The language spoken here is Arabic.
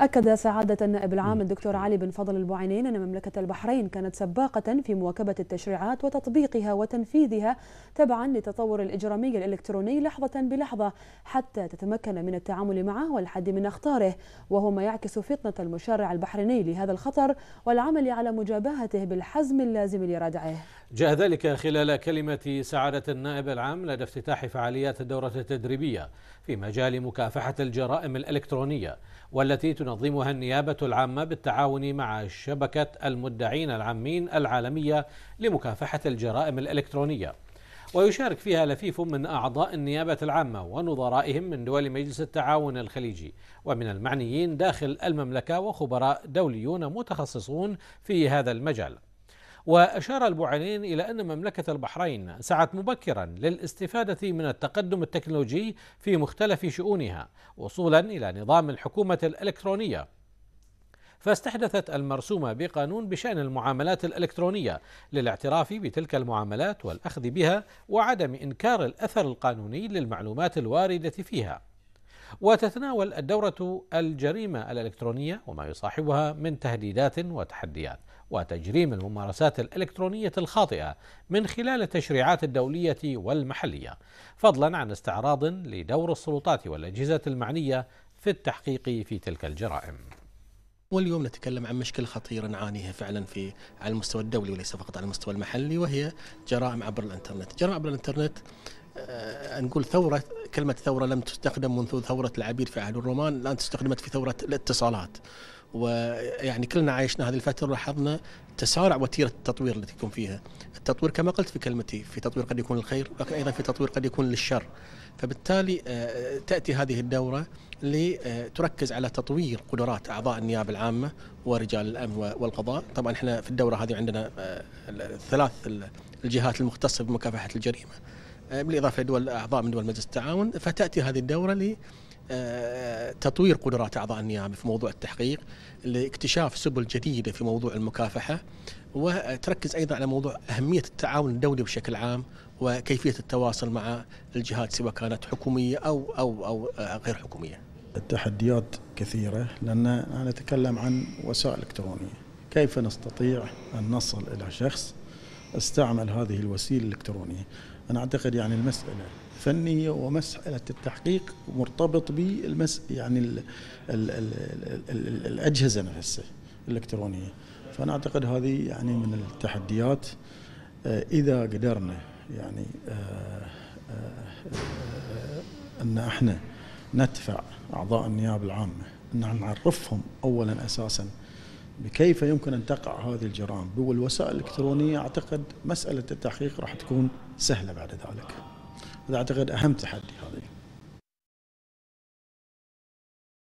أكد سعادة النائب العام الدكتور علي بن فضل البوعينين أن مملكة البحرين كانت سباقة في مواكبة التشريعات وتطبيقها وتنفيذها تبعا لتطور الإجرامي الإلكتروني لحظة بلحظة حتى تتمكن من التعامل معه والحد من أخطاره وهو ما يعكس فطنة المشرع البحريني لهذا الخطر والعمل على مجابهته بالحزم اللازم لردعه جاء ذلك خلال كلمة سعادة النائب العام لدى افتتاح فعاليات الدورة التدريبية في مجال مكافحة الجرائم الإلكترونية والتي تنظمها النيابة العامة بالتعاون مع شبكة المدعين العامين العالمية لمكافحة الجرائم الإلكترونية ويشارك فيها لفيف من أعضاء النيابة العامة ونظرائهم من دول مجلس التعاون الخليجي ومن المعنيين داخل المملكة وخبراء دوليون متخصصون في هذا المجال وأشار البوعينين إلى أن مملكة البحرين سعت مبكرا للاستفادة من التقدم التكنولوجي في مختلف شؤونها وصولا إلى نظام الحكومة الإلكترونية فاستحدثت المرسومة بقانون بشأن المعاملات الإلكترونية للاعتراف بتلك المعاملات والأخذ بها وعدم إنكار الأثر القانوني للمعلومات الواردة فيها وتتناول الدورة الجريمة الإلكترونية وما يصاحبها من تهديدات وتحديات وتجريم الممارسات الإلكترونية الخاطئة من خلال التشريعات الدولية والمحلية فضلا عن استعراض لدور السلطات والأجهزة المعنية في التحقيق في تلك الجرائم واليوم نتكلم عن مشكلة خطيرة نعانيها فعلا في على المستوى الدولي وليس فقط على المستوى المحلي وهي جرائم عبر الانترنت، جرائم عبر الانترنت آه، نقول ثورة كلمة ثورة لم تستخدم منذ ثورة العبيد في عهد الرومان الآن استخدمت في ثورة الاتصالات ويعني كلنا عايشنا هذه الفترة لاحظنا تسارع وتيرة التطوير التي يكون فيها التطوير كما قلت في كلمتي في تطوير قد يكون للخير لكن أيضا في تطوير قد يكون للشر فبالتالي آه، تأتي هذه الدورة لتركز على تطوير قدرات أعضاء النيابة العامة ورجال الأمن والقضاء طبعا احنا في الدورة هذه عندنا آه، ثلاث الجهات المختصة بمكافحة الجريمة بالاضافه لدول اعضاء من دول مجلس التعاون فتاتي هذه الدوره ل آه، تطوير قدرات اعضاء النيابه في موضوع التحقيق لاكتشاف سبل جديده في موضوع المكافحه وتركز ايضا على موضوع اهميه التعاون الدولي بشكل عام وكيفيه التواصل مع الجهات سواء كانت حكوميه او او او آه، غير حكوميه. التحديات كثيره لان انا اتكلم عن وسائل الكترونيه، كيف نستطيع ان نصل الى شخص استعمل هذه الوسيله الالكترونيه انا اعتقد يعني المساله فنيه ومساله التحقيق مرتبط بالمس يعني الـ الـ الـ الـ الـ الاجهزه نفسها الالكترونيه فانا اعتقد هذه يعني من التحديات آه، اذا قدرنا يعني آه، آه، ان احنا ندفع اعضاء النيابه العامه ان نعرفهم اولا اساسا بكيف يمكن أن تقع هذه الجرائم بالوسائل الإلكترونية أعتقد مسألة التحقيق راح تكون سهلة بعد ذلك هذا أعتقد أهم تحدي هذا